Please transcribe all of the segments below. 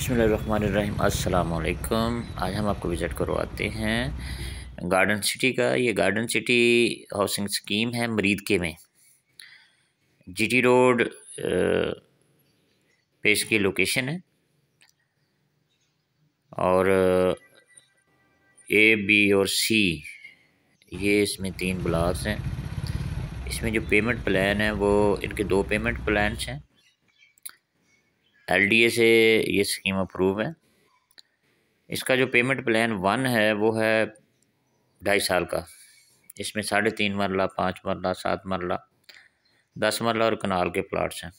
बसमीम अल्लाम आज हम आपको विज़िट करवाते हैं गार्डन सिटी का ये गार्डन सिटी हाउसिंग स्कीम है मरीद के में जीटी रोड पे इसकी लोकेशन है और ए बी और सी ये इसमें तीन ब्लॉक्स हैं इसमें जो पेमेंट प्लान है वो इनके दो पेमेंट प्लान्स हैं एलडीए से ये स्कीम अप्रूव है इसका जो पेमेंट प्लान वन है वो है ढाई साल का इसमें साढ़े तीन मरला पाँच मरला सात मरला दस मरला और कनाल के प्लाट्स हैं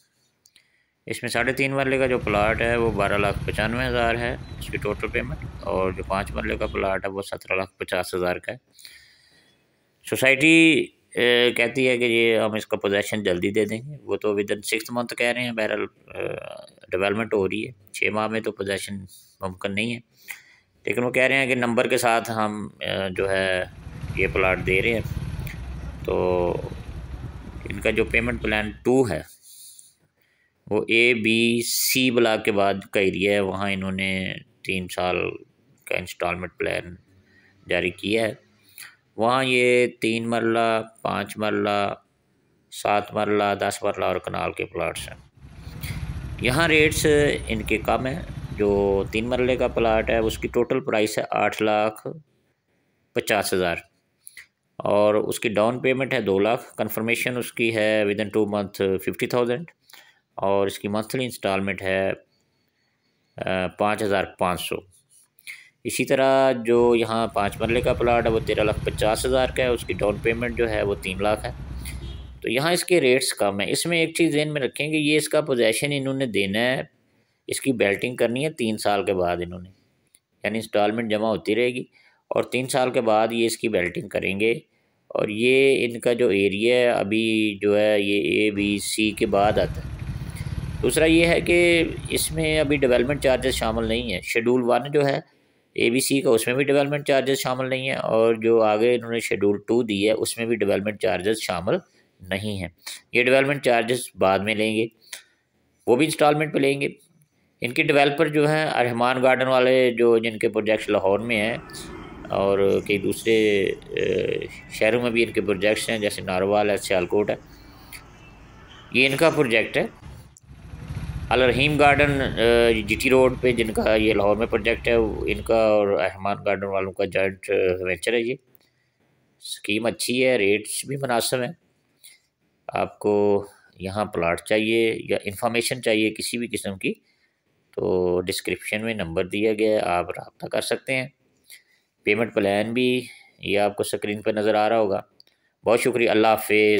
इसमें साढ़े तीन मरले का जो प्लाट है वो बारह लाख पचानवे हज़ार है इसकी टोटल पेमेंट और जो पाँच मरले का प्लाट है वो सत्रह लाख पचास हज़ार का है सोसाइटी कहती है कि ये हम इसका पोजेशन जल्दी दे देंगे वो तो विद इन सिक्स मंथ कह रहे हैं बहरहाल डेवलपमेंट हो रही है छः माह में तो पोजेसन मुमकिन नहीं है लेकिन वो कह रहे हैं कि नंबर के साथ हम जो है ये प्लाट दे रहे हैं तो इनका जो पेमेंट प्लान टू है वो ए बी सी ब्लॉक के बाद का एरिया है वहाँ इन्होंने तीन साल का इंस्टॉलमेंट प्लान जारी किया है वहाँ ये तीन मरला पाँच मरला सात मरला दस मरला और कनाल के प्लाट्स हैं यहाँ रेट्स इनके कम हैं जो तीन मरले का प्लाट है उसकी टोटल प्राइस है आठ लाख पचास हज़ार और उसकी डाउन पेमेंट है दो लाख कंफर्मेशन उसकी है within two month fifty thousand और इसकी मंथली इंस्टॉलमेंट है पाँच हज़ार पाँच सौ इसी तरह जो यहाँ पाँच मरले का प्लाट है वो तेरह लाख पचास हज़ार का है उसकी डाउन पेमेंट जो है वो तीन लाख है तो यहाँ इसके रेट्स कम है इसमें एक चीज़ जेन में रखेंगे ये इसका पोजेसन इन्होंने देना है इसकी बेल्टिंग करनी है तीन साल के बाद इन्होंने यानी इंस्टॉलमेंट जमा होती रहेगी और तीन साल के बाद ये इसकी बेल्टिंग करेंगे और ये इनका जो एरिया है अभी जो है ये ए बी सी के बाद आता है दूसरा ये है कि इसमें अभी डेवलपमेंट चार्जेस शामिल नहीं है शेड्यूल वन जो है ए बी सी का उसमें भी डेवलपमेंट चार्जेस शामिल नहीं है और जो आगे इन्होंने शेड्यूल टू दी है उसमें भी डेवलपमेंट चार्जेस शामिल नहीं है ये डेवलपमेंट चार्जेस बाद में लेंगे वो भी इंस्टॉलमेंट पे लेंगे इनके डेवलपर जो हैं अरहमान गार्डन वाले जो जिनके प्रोजेक्ट्स लाहौर में हैं और कई दूसरे शहरों में भी इनके प्रोजेक्ट्स हैं जैसे नारोवाल है सियालकोट है ये इनका प्रोजेक्ट है अलरहीम गार्डन जीटी रोड पे जिनका ये लाहौर में प्रोजेक्ट है इनका और अहमान गार्डन वालों का जॉइंट वेंचर है ये स्कीम अच्छी है रेट्स भी मुनासब हैं आपको यहाँ प्लाट चाहिए या इंफॉर्मेशन चाहिए किसी भी किस्म की तो डिस्क्रिप्शन में नंबर दिया गया है आप रबता कर सकते हैं पेमेंट प्लान भी ये आपको स्क्रीन पर नज़र आ रहा होगा बहुत शुक्रिया अल्लाह हाफि